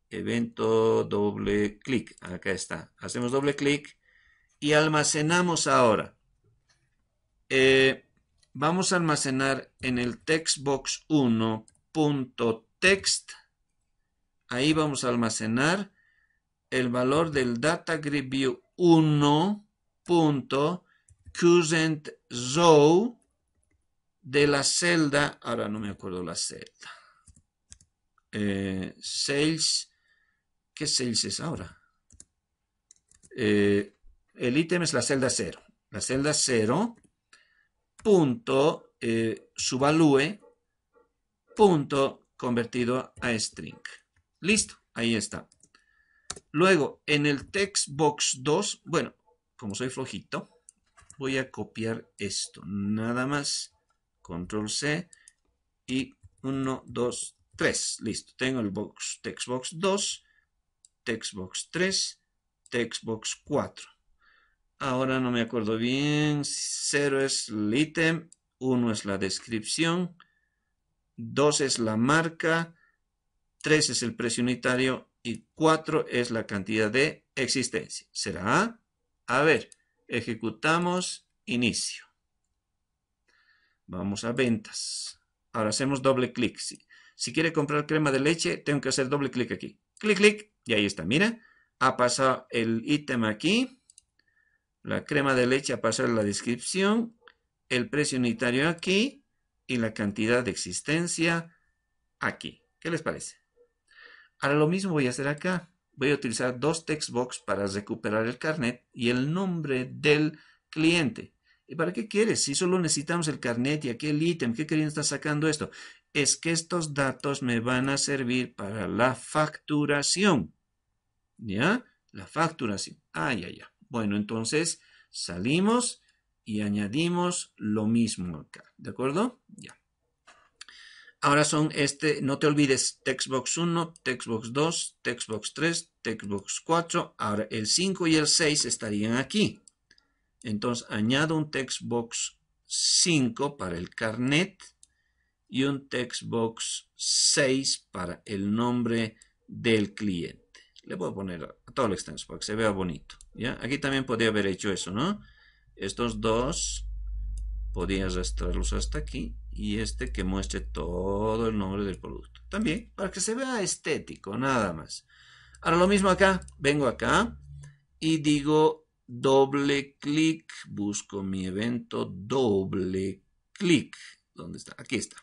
A: Evento doble clic. Acá está. Hacemos doble clic y almacenamos ahora. Eh, vamos a almacenar en el textbox1.text. Ahí vamos a almacenar el valor del data grid view row de la celda, ahora no me acuerdo la celda, eh, sales, ¿qué sales es ahora? Eh, el ítem es la celda 0, la celda 0, punto, eh, subalue, punto convertido a string. Listo, ahí está. Luego, en el Textbox 2, bueno, como soy flojito, voy a copiar esto. Nada más. Control C y 1, 2, 3. Listo. Tengo el box, Textbox 2, Textbox 3, Textbox 4. Ahora no me acuerdo bien. 0 es el ítem, 1 es la descripción, 2 es la marca, 3 es el precio unitario y 4 es la cantidad de existencia. ¿Será? A ver, ejecutamos inicio. Vamos a ventas. Ahora hacemos doble clic. Si, si quiere comprar crema de leche, tengo que hacer doble clic aquí. Clic, clic, y ahí está, mira. Ha pasado el ítem aquí. La crema de leche ha pasado en la descripción. El precio unitario aquí. Y la cantidad de existencia aquí. ¿Qué les parece? Ahora lo mismo voy a hacer acá. Voy a utilizar dos textbox para recuperar el carnet y el nombre del cliente. ¿Y para qué quieres? Si solo necesitamos el carnet y aquel ítem, ¿qué cliente está sacando esto? Es que estos datos me van a servir para la facturación. ¿Ya? La facturación. Ah, ya, ya. Bueno, entonces salimos y añadimos lo mismo acá. ¿De acuerdo? Ya. Ahora son este, no te olvides, Textbox 1, Textbox 2, Textbox 3, Textbox 4. Ahora el 5 y el 6 estarían aquí. Entonces añado un Textbox 5 para el carnet y un Textbox 6 para el nombre del cliente. Le puedo poner a todo el extenso para que se vea bonito. ¿ya? Aquí también podría haber hecho eso, ¿no? Estos dos podía arrastrarlos hasta aquí y este que muestre todo el nombre del producto. También para que se vea estético, nada más. Ahora lo mismo acá, vengo acá y digo doble clic, busco mi evento, doble clic. ¿Dónde está? Aquí está.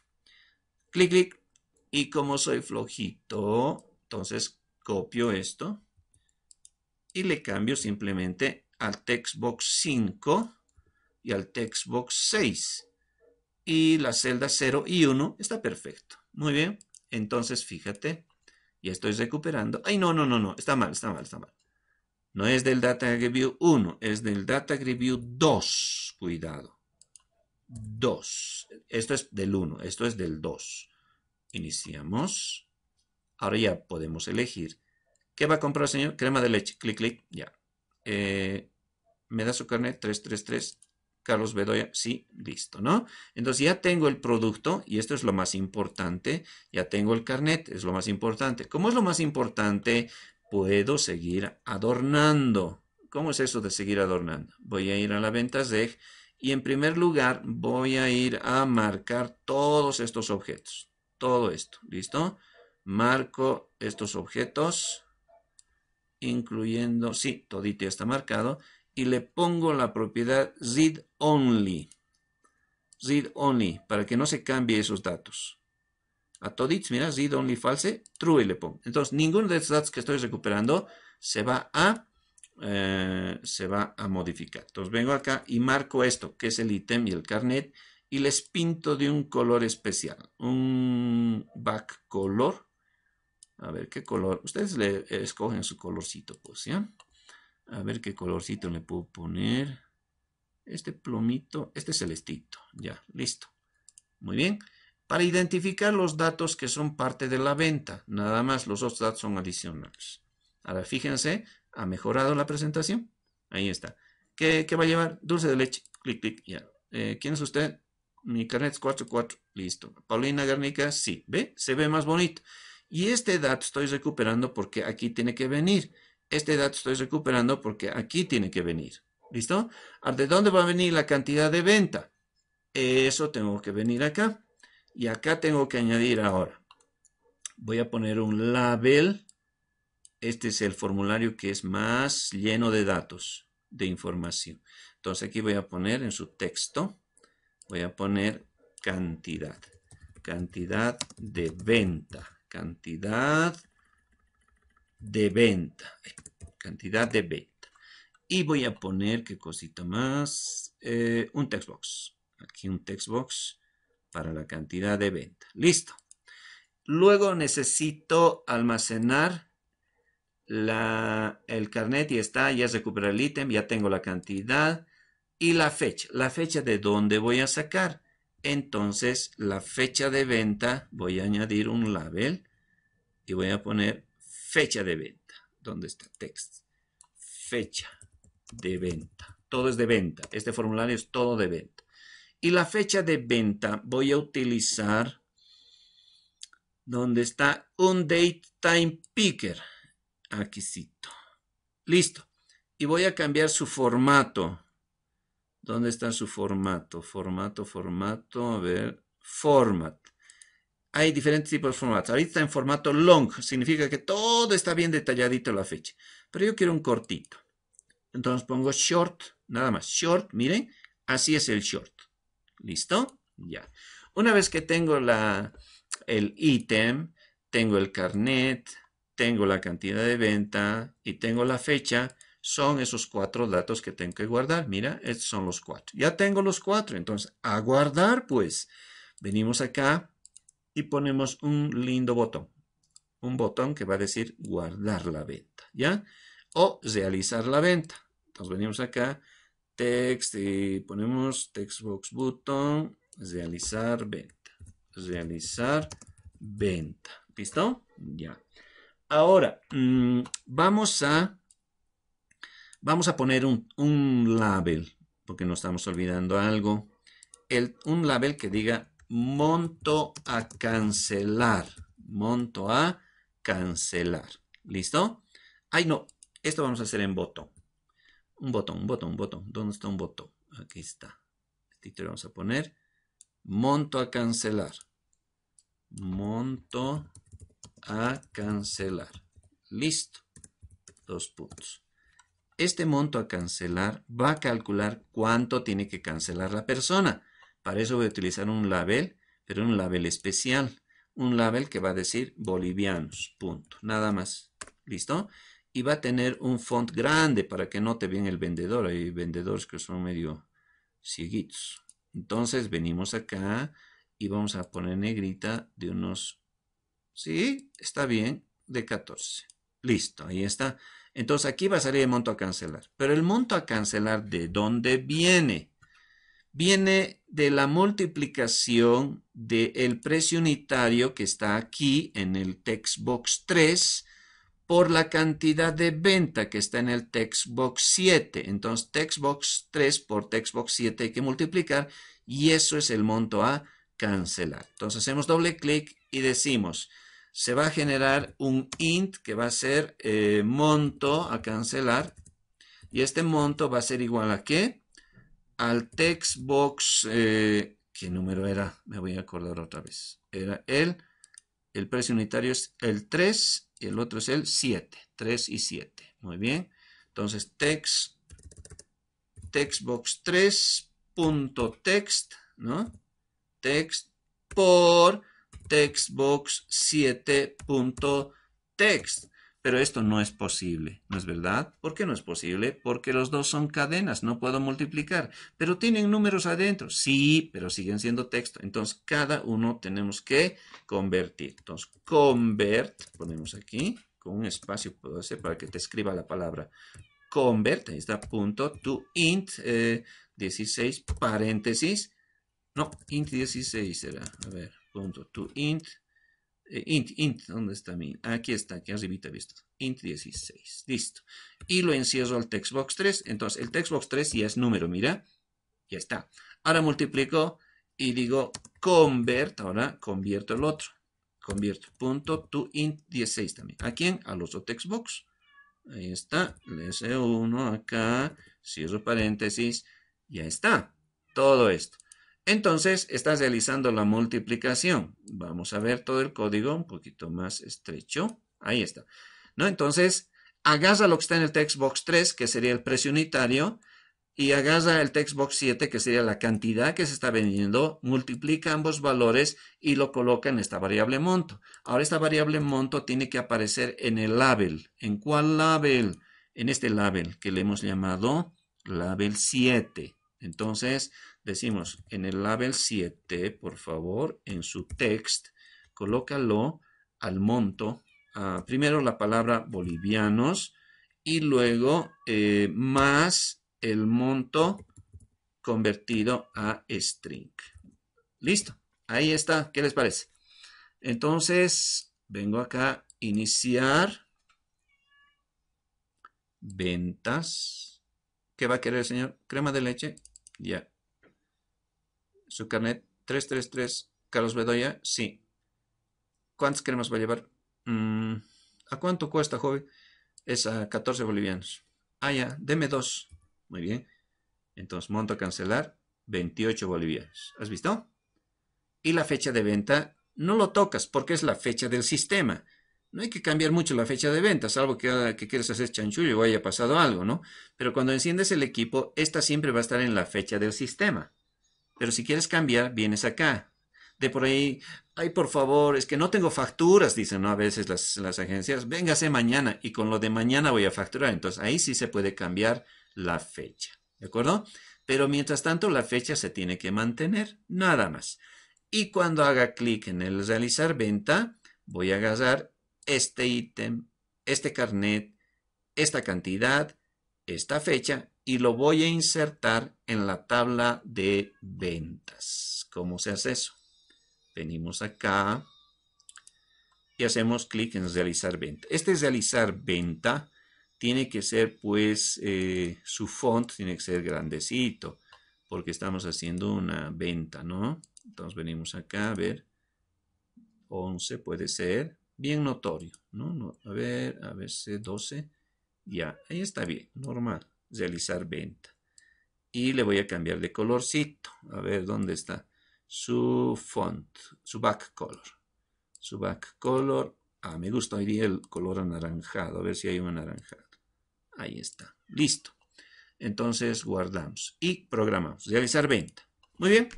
A: Clic, clic. Y como soy flojito, entonces copio esto y le cambio simplemente al textbox 5 y al textbox 6 y la celdas 0 y 1 está perfecto. Muy bien, entonces fíjate, ya estoy recuperando. Ay, no, no, no, no, está mal, está mal, está mal. No es del Data Review 1, es del Data Review 2. Cuidado. 2. Esto es del 1, esto es del 2. Iniciamos. Ahora ya podemos elegir. ¿Qué va a comprar, señor? Crema de leche. Clic, clic, ya. Eh, ¿Me da su carnet? 333. Carlos Bedoya, sí, listo, ¿no? Entonces ya tengo el producto y esto es lo más importante, ya tengo el carnet, es lo más importante. ¿Cómo es lo más importante? Puedo seguir adornando. ¿Cómo es eso de seguir adornando? Voy a ir a la ventas de y en primer lugar voy a ir a marcar todos estos objetos, todo esto, ¿listo? Marco estos objetos, incluyendo, sí, todito ya está marcado, y le pongo la propiedad read only. Read only, para que no se cambie esos datos. A todits, mira, read only false, true y le pongo. Entonces, ninguno de esos datos que estoy recuperando se va a, eh, se va a modificar. Entonces, vengo acá y marco esto, que es el ítem y el carnet, y les pinto de un color especial, un back color. A ver qué color. Ustedes le escogen su colorcito, pues, ¿ya? ¿sí? A ver qué colorcito le puedo poner. Este plomito, este celestito. Ya, listo. Muy bien. Para identificar los datos que son parte de la venta. Nada más, los otros datos son adicionales. Ahora, fíjense, ha mejorado la presentación. Ahí está. ¿Qué, va a llevar? Dulce de leche. Clic, clic, ya. Eh, ¿Quién es usted? Mi carnet es 44. Listo. Paulina Garnica, sí. ¿Ve? Se ve más bonito. Y este dato estoy recuperando porque aquí tiene que venir este dato estoy recuperando porque aquí tiene que venir. ¿Listo? Ah, ¿De dónde va a venir la cantidad de venta? Eso tengo que venir acá. Y acá tengo que añadir ahora. Voy a poner un label. Este es el formulario que es más lleno de datos, de información. Entonces aquí voy a poner en su texto, voy a poner cantidad. Cantidad de venta. Cantidad de venta. Cantidad de venta. Y voy a poner, qué cosita más, eh, un un box Aquí un text box para la cantidad de venta. Listo. Luego necesito almacenar la, el carnet y está, ya recuperé el ítem, ya tengo la cantidad y la fecha. La fecha de dónde voy a sacar. Entonces, la fecha de venta, voy a añadir un label y voy a poner fecha de venta. ¿Dónde está? Text. Fecha de venta. Todo es de venta. Este formulario es todo de venta. Y la fecha de venta voy a utilizar donde está un date time picker. Aquícito. Listo. Y voy a cambiar su formato. ¿Dónde está su formato? Formato, formato. A ver. Formato hay diferentes tipos de formatos. Ahorita en formato long, significa que todo está bien detalladito la fecha. Pero yo quiero un cortito. Entonces pongo short, nada más. Short, miren, así es el short. ¿Listo? Ya. Una vez que tengo la, el ítem, tengo el carnet, tengo la cantidad de venta y tengo la fecha, son esos cuatro datos que tengo que guardar. Mira, estos son los cuatro. Ya tengo los cuatro, entonces a guardar pues. Venimos acá, y ponemos un lindo botón. Un botón que va a decir guardar la venta, ¿ya? O realizar la venta. Entonces venimos acá, text y ponemos textbox button, realizar venta. Realizar venta. ¿Listo? Ya. Ahora, mm, vamos a vamos a poner un, un label, porque no estamos olvidando algo. El, un label que diga monto a cancelar. Monto a cancelar. ¿Listo? Ay, no. Esto vamos a hacer en botón. Un botón, un botón, un botón. ¿Dónde está un botón? Aquí está. Este vamos a poner monto a cancelar. Monto a cancelar. Listo. Dos puntos. Este monto a cancelar va a calcular cuánto tiene que cancelar la persona. Para eso voy a utilizar un label, pero un label especial. Un label que va a decir bolivianos, punto. Nada más. ¿Listo? Y va a tener un font grande para que note bien el vendedor. Hay vendedores que son medio cieguitos. Entonces venimos acá y vamos a poner negrita de unos... Sí, está bien, de 14. Listo, ahí está. Entonces aquí va a salir el monto a cancelar. Pero el monto a cancelar, ¿de dónde viene? viene de la multiplicación del precio unitario que está aquí en el textbox 3 por la cantidad de venta que está en el textbox 7. Entonces, textbox 3 por textbox 7 hay que multiplicar y eso es el monto a cancelar. Entonces, hacemos doble clic y decimos, se va a generar un int que va a ser eh, monto a cancelar y este monto va a ser igual a qué? al textbox, eh, ¿qué número era? Me voy a acordar otra vez. Era el, el precio unitario es el 3 y el otro es el 7, 3 y 7. Muy bien, entonces text, textbox 3.text, ¿no? Text por textbox 7.text. Pero esto no es posible, ¿no es verdad? ¿Por qué no es posible? Porque los dos son cadenas, no puedo multiplicar, pero tienen números adentro. Sí, pero siguen siendo texto. Entonces, cada uno tenemos que convertir. Entonces, convert, ponemos aquí, con un espacio puedo hacer para que te escriba la palabra convert, ahí está, punto, to int 16, eh, paréntesis, no, int 16 será, a ver, punto, to int eh, int, int, ¿dónde está mi? Aquí está, aquí arribita, visto. Int 16, listo. Y lo encierro al textbox 3. Entonces, el textbox 3 ya es número, mira. Ya está. Ahora multiplico y digo convert, ahora convierto el otro. Convierto punto to int 16 también. ¿A quién? Al otro textbox. Ahí está, le 1 acá, cierro paréntesis, ya está. Todo esto. Entonces, estás realizando la multiplicación. Vamos a ver todo el código un poquito más estrecho. Ahí está. ¿No? Entonces, agarra lo que está en el textbox 3, que sería el precio unitario, y agarra el textbox 7, que sería la cantidad que se está vendiendo, multiplica ambos valores y lo coloca en esta variable monto. Ahora esta variable monto tiene que aparecer en el label. ¿En cuál label? En este label que le hemos llamado label 7. Entonces, decimos en el label 7, por favor, en su text, colócalo al monto. primero la palabra bolivianos y luego eh, más el monto convertido a string. Listo, ahí está. ¿Qué les parece? Entonces, vengo acá, iniciar ventas. ¿Qué va a querer, el señor? Crema de leche. Ya, su carnet 333 Carlos Bedoya, sí. ...¿cuántos cremas va a llevar? Mm, ¿A cuánto cuesta, joven? Es a 14 bolivianos. Ah, ya, deme dos. Muy bien. Entonces, monto a cancelar, 28 bolivianos. ¿Has visto? Y la fecha de venta no lo tocas porque es la fecha del sistema. No hay que cambiar mucho la fecha de venta, salvo que, ah, que quieres hacer chanchullo o haya pasado algo, ¿no? Pero cuando enciendes el equipo, esta siempre va a estar en la fecha del sistema. Pero si quieres cambiar, vienes acá. De por ahí, ay, por favor, es que no tengo facturas, dicen ¿no? a veces las, las agencias, véngase mañana y con lo de mañana voy a facturar. Entonces ahí sí se puede cambiar la fecha, ¿de acuerdo? Pero mientras tanto la fecha se tiene que mantener, nada más. Y cuando haga clic en el realizar venta, voy a agarrar este ítem, este carnet, esta cantidad, esta fecha y lo voy a insertar en la tabla de ventas. ¿Cómo se hace eso? Venimos acá y hacemos clic en realizar venta. Este es realizar venta tiene que ser pues eh, su font tiene que ser grandecito porque estamos haciendo una venta, ¿no? Entonces venimos acá a ver 11 puede ser bien notorio, ¿no? a ver, a ver, si 12 ya, ahí está bien, normal realizar venta. Y le voy a cambiar de colorcito. A ver dónde está su font, su back color. Su back color. Ah, me gusta hoy día el color anaranjado. A ver si hay un anaranjado. Ahí está. Listo. Entonces guardamos y programamos. Realizar venta. Muy bien.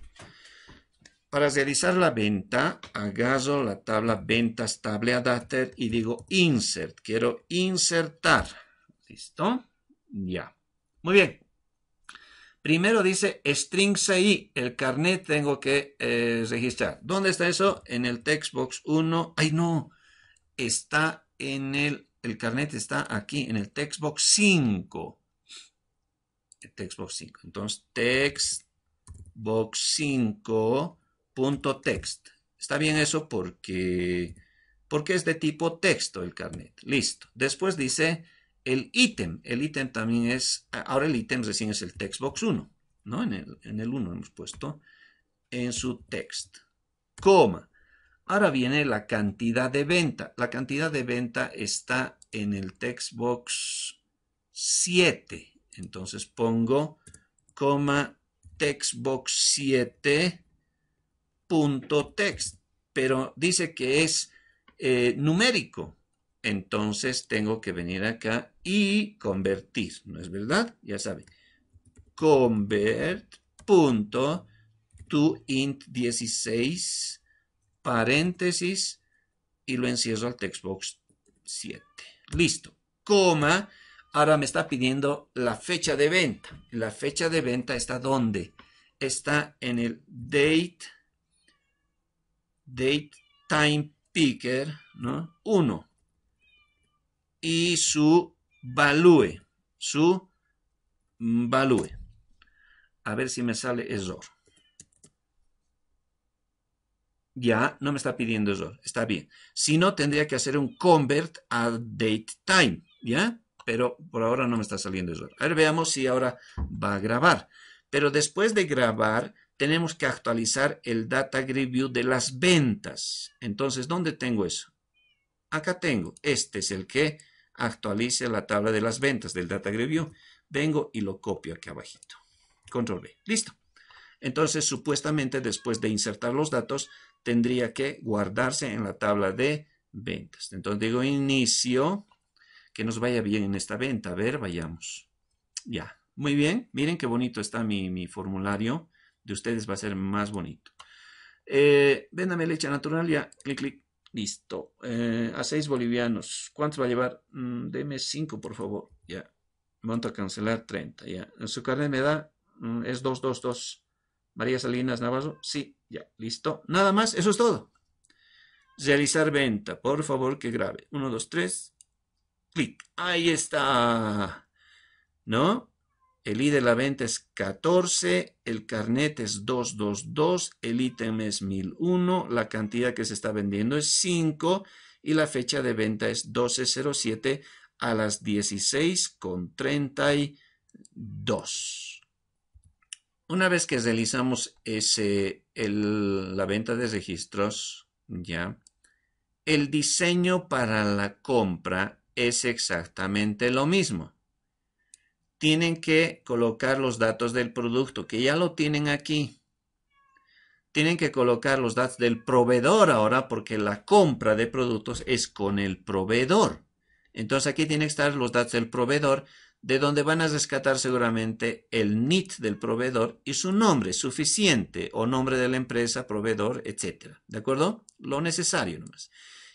A: Para realizar la venta, agarro la tabla ventas adapter y digo insert. Quiero insertar. ¿Listo? Ya. Muy bien. Primero dice i el carnet tengo que eh, registrar. ¿Dónde está eso? En el textbox 1. ¡Ay, no! Está en el... El carnet está aquí, en el textbox 5. El textbox 5. Entonces, textbox 5.text. Está bien eso porque, porque es de tipo texto el carnet. Listo. Después dice el ítem. El ítem también es, ahora el ítem recién es el textbox 1, ¿no? En el, 1 hemos puesto en su text, coma. Ahora viene la cantidad de venta. La cantidad de venta está en el textbox 7. Entonces pongo coma textbox 7 punto text, pero dice que es eh, numérico entonces tengo que venir acá y convertir, ¿no es verdad? Ya sabe convert to int 16 paréntesis y lo encierro al textbox 7. Listo, coma, ahora me está pidiendo la fecha de venta. La fecha de venta está ¿dónde? Está en el date, date time picker, ¿no? 1 y su value, su value. A ver si me sale error. Ya, no me está pidiendo error, está bien. Si no, tendría que hacer un convert a date time, ¿ya? Pero por ahora no me está saliendo error. A ver, veamos si ahora va a grabar. Pero después de grabar, tenemos que actualizar el data view de las ventas. Entonces, ¿dónde tengo eso? Acá tengo. Este es el que actualice la tabla de las ventas del Data Vengo y lo copio aquí abajito. Control B. Listo. Entonces, supuestamente, después de insertar los datos, tendría que guardarse en la tabla de ventas. Entonces, digo inicio, que nos vaya bien en esta venta. A ver, vayamos. Ya, muy bien. Miren qué bonito está mi, mi formulario. De ustedes va a ser más bonito. Eh, véndame leche natural, ya, clic, clic. Listo. Eh, a 6 bolivianos. ¿Cuánto va a llevar? Mm, deme 5, por favor. Ya. Monto a cancelar 30. Ya. Su carnet me da. 2, mm, es 222. María Salinas Navazo. Sí. Ya. Listo. Nada más. Eso es todo. Realizar venta. Por favor, que grabe. 1, 2, 3. Clic. Ahí está. ¿No? El ID de la venta es 14, el carnet es 222, el ítem es 1001, la cantidad que se está vendiendo es 5 y la fecha de venta es 1207 a las 16.32. Una vez que realizamos ese, la venta de registros, ya, el diseño para la compra es exactamente lo mismo tienen que colocar los datos del producto, que ya lo tienen aquí. Tienen que colocar los datos del proveedor ahora, porque la compra de productos es con el proveedor. Entonces aquí tienen que estar los datos del proveedor, de donde van a rescatar seguramente el NIT del proveedor y su nombre suficiente o nombre de la empresa, proveedor, etc. ¿De acuerdo? Lo necesario nomás.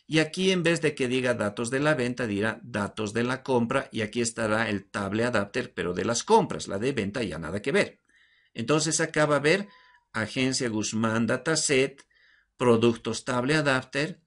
A: Y aquí en vez de que diga datos de la venta, dirá datos de la compra y aquí estará el table adapter, pero de las compras, la de venta ya nada que ver. Entonces acá va a ver agencia Guzmán Dataset, productos table adapter,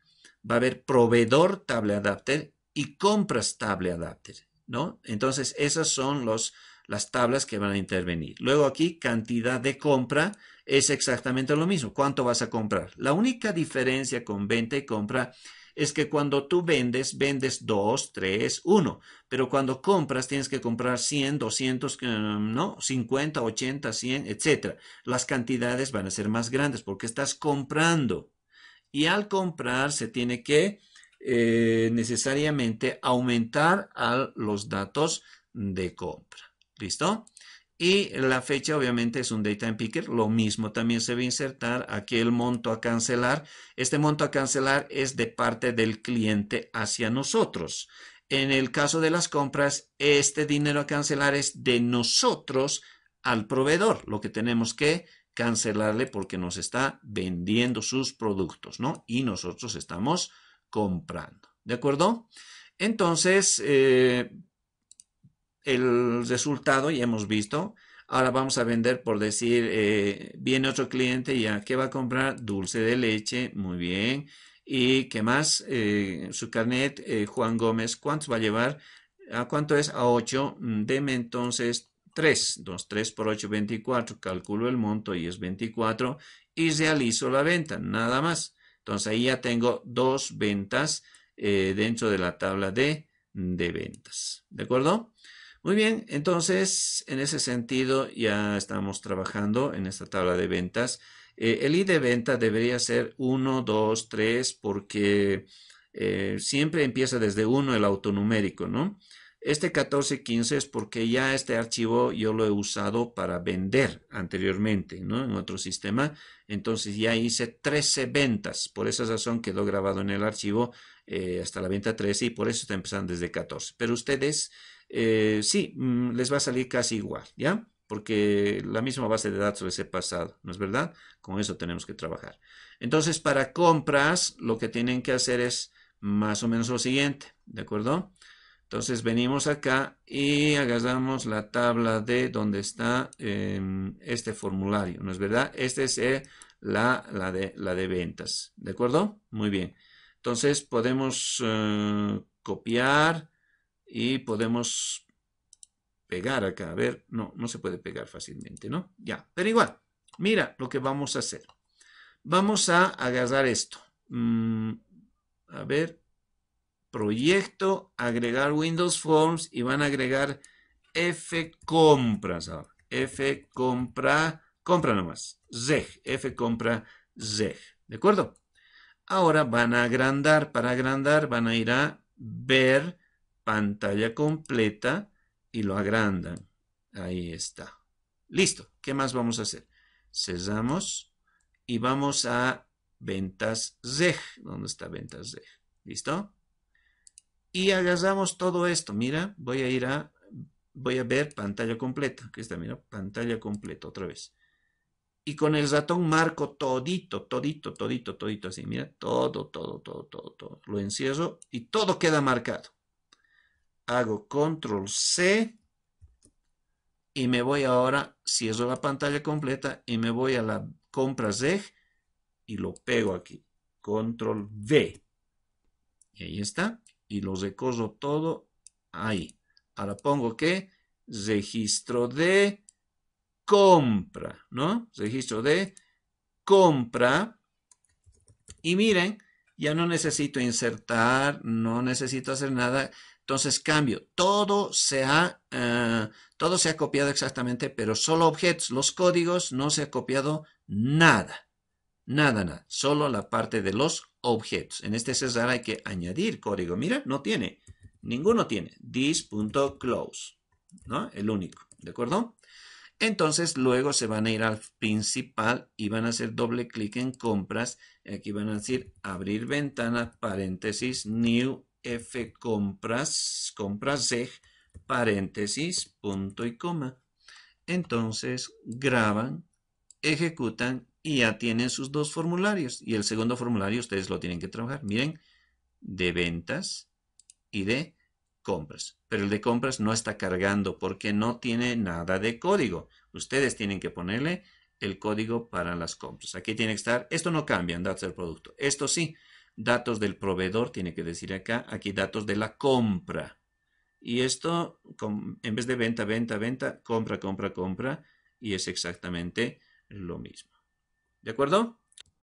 A: va a haber proveedor table adapter y compras table adapter, ¿no? Entonces esas son las tablas que van a intervenir. Luego aquí cantidad de compra es exactamente lo mismo. ¿Cuánto vas a comprar? La única diferencia con venta y compra es que cuando tú vendes, vendes 2, 3, 1, pero cuando compras tienes que comprar 100, 200, eh, ¿no? 50, 80, 100, etc. Las cantidades van a ser más grandes porque estás comprando. Y al comprar se tiene que eh, necesariamente aumentar a los datos de compra. ¿Listo? Y la fecha obviamente es un daytime picker, lo mismo también se va a insertar aquí el monto a cancelar. Este monto a cancelar es de parte del cliente hacia nosotros. En el caso de las compras, este dinero a cancelar es de nosotros al proveedor, lo que tenemos que cancelarle porque nos está vendiendo sus productos, ¿no? Y nosotros estamos comprando, ¿de acuerdo? Entonces, eh, el resultado ya hemos visto. Ahora vamos a vender por decir, eh, viene otro cliente ya, ¿qué va a comprar? Dulce de leche, muy bien. ¿Y qué más? Eh, su carnet, eh, Juan Gómez, ¿cuántos va a llevar? ¿A cuánto es? A 8. Mm, deme entonces 3. 2, 3 por 8, 24. Calculo el monto y es 24. Y realizo la venta, nada más. Entonces ahí ya tengo dos ventas dentro de la tabla de, de ventas. ¿De acuerdo? Muy bien, entonces en ese sentido ya estamos trabajando en esta tabla de ventas. Eh, el I de venta debería ser 1, 2, 3 porque eh, siempre empieza desde 1 el autonumérico, ¿no? Este 1415 es porque ya este archivo yo lo he usado para vender anteriormente, ¿no? En otro sistema. Entonces ya hice 13 ventas. Por esa razón quedó grabado en el archivo eh, hasta la venta 13 y por eso está empezando desde 14. Pero ustedes, eh, sí, mm, les va a salir casi igual, ¿ya? Porque la misma base de datos les he pasado, ¿no es verdad? Con eso tenemos que trabajar. Entonces, para compras, lo que tienen que hacer es más o menos lo siguiente, ¿de acuerdo? Entonces venimos acá y agarramos la tabla de donde está em, este formulario, ¿no es verdad? Esta es eh, la, la, de, ventas, ¿de acuerdo? Muy bien. Entonces podemos eh, copiar y podemos pegar acá. A ver, no, no se puede pegar fácilmente, ¿no? Ya, pero igual, mira lo que vamos a hacer. Vamos a agarrar esto. Mm, a ver, proyecto, agregar Windows Forms y van a agregar F compras F compra, compra nomás. ZEG, F compra ZEG. ¿De acuerdo? Ahora van a agrandar. Para agrandar van a ir a ver pantalla completa y lo agrandan. Ahí está. Listo. ¿Qué más vamos a hacer? Cesamos y vamos a ventas ZEG. ¿Dónde está ventas ZEG? ¿Listo? Y agarramos todo esto. Mira, voy a ir a, voy a ver pantalla completa. Aquí está, mira, pantalla completa otra vez. Y con el ratón marco todito, todito, todito, todito, así. Mira, todo, todo, todo, todo, todo. Lo encierro y todo queda marcado. Hago control C y me voy ahora, cierro la pantalla completa y me voy a la compra Z. y lo pego aquí. Control V. Y ahí está y los recorro todo ahí. Ahora pongo que registro de compra, ¿no? Registro de compra. Y miren, ya no necesito insertar, no necesito hacer nada. Entonces cambio, todo eh, todo se ha copiado exactamente, pero solo objetos, los códigos, no se ha copiado nada. Nada, nada, solo la parte de los objetos. En este César hay que añadir código. Mira, no tiene, ninguno tiene. This.close, ¿no? El único, ¿de acuerdo? Entonces luego se van a ir al principal y van a hacer doble clic en compras. Aquí van a decir abrir ventana, paréntesis, new f compras, compras e, paréntesis, punto y coma. Entonces graban, ejecutan y ya tienen sus dos formularios. Y el segundo formulario ustedes lo tienen que trabajar. Miren, de ventas y de compras. Pero el de compras no está cargando porque no tiene nada de código. Ustedes tienen que ponerle el código para las compras. Aquí tiene que estar, esto no cambia en datos del producto. Esto sí, datos del proveedor tiene que decir acá, aquí datos de la compra. Y esto, en vez de venta, venta, venta, compra, compra, compra, y es exactamente lo mismo. ¿De acuerdo?